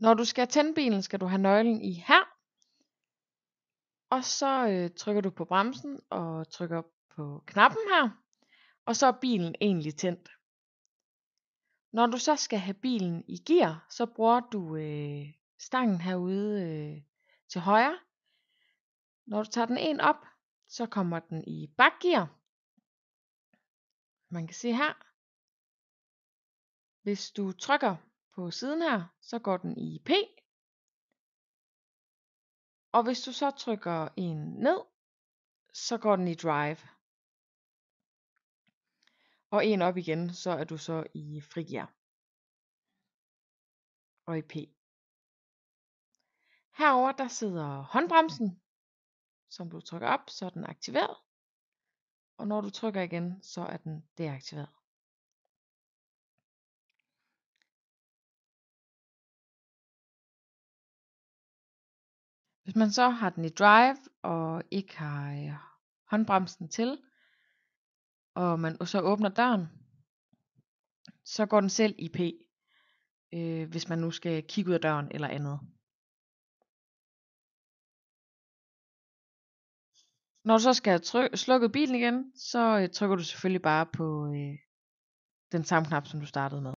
Når du skal tænde bilen, skal du have nøglen i her. Og så øh, trykker du på bremsen og trykker på knappen her. Og så er bilen egentlig tændt. Når du så skal have bilen i gear, så bruger du øh, stangen herude øh, til højre. Når du tager den en op, så kommer den i bakgear. Man kan se her. Hvis du trykker på siden her, så går den i P. Og hvis du så trykker en ned, så går den i Drive. Og en op igen, så er du så i frigiver. Og i P. Herover der sidder håndbremsen, som du trykker op, så er den aktiveret. Og når du trykker igen, så er den deaktiveret. Hvis man så har den i drive, og ikke har øh, håndbremsen til, og man og så åbner døren, så går den selv i P, øh, hvis man nu skal kigge ud af døren eller andet. Når du så skal have tryk, bilen igen, så øh, trykker du selvfølgelig bare på øh, den samme knap, som du startede med.